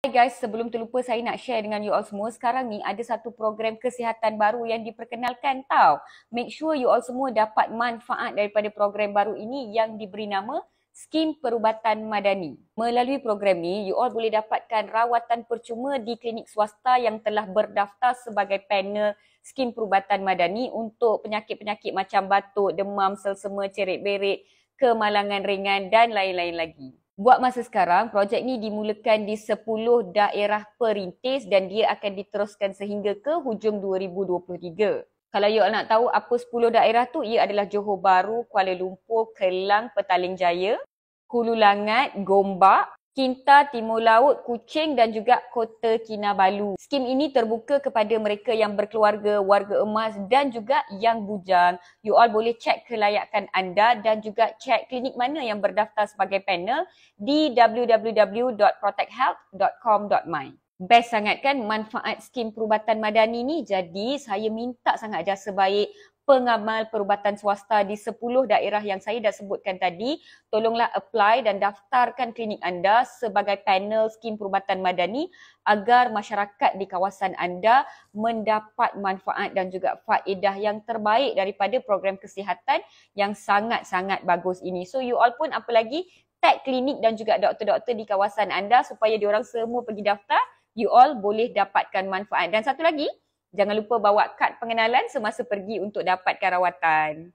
Hai guys, sebelum terlupa saya nak share dengan you all semua sekarang ni ada satu program kesihatan baru yang diperkenalkan tau. Make sure you all semua dapat manfaat daripada program baru ini yang diberi nama Skim Perubatan Madani. Melalui program ni, you all boleh dapatkan rawatan percuma di klinik swasta yang telah berdaftar sebagai panel Skim Perubatan Madani untuk penyakit-penyakit macam batuk, demam, selsema, ceret berit, kemalangan ringan dan lain-lain lagi buat masa sekarang projek ni dimulakan di 10 daerah perintis dan dia akan diteruskan sehingga ke hujung 2023. Kalau you nak tahu apa 10 daerah tu, ia adalah Johor Bahru, Kuala Lumpur, Kelang, Petaling Jaya, Hulu Gombak, Kinta Timur Laut Kuching dan juga Kota Kinabalu. Skim ini terbuka kepada mereka yang berkeluarga, warga emas dan juga yang bujang. You all boleh cek kelayakan anda dan juga cek klinik mana yang berdaftar sebagai panel di www.protecthealth.com.my. Best sangat kan manfaat skim perubatan madani ni. Jadi saya minta sangat jasa baik pengamal perubatan swasta di 10 daerah yang saya dah sebutkan tadi, tolonglah apply dan daftarkan klinik anda sebagai panel skim perubatan madani agar masyarakat di kawasan anda mendapat manfaat dan juga faedah yang terbaik daripada program kesihatan yang sangat-sangat bagus ini. So you all pun apa lagi tag klinik dan juga doktor-doktor di kawasan anda supaya diorang semua pergi daftar, you all boleh dapatkan manfaat. Dan satu lagi, Jangan lupa bawa kad pengenalan semasa pergi untuk dapatkan rawatan.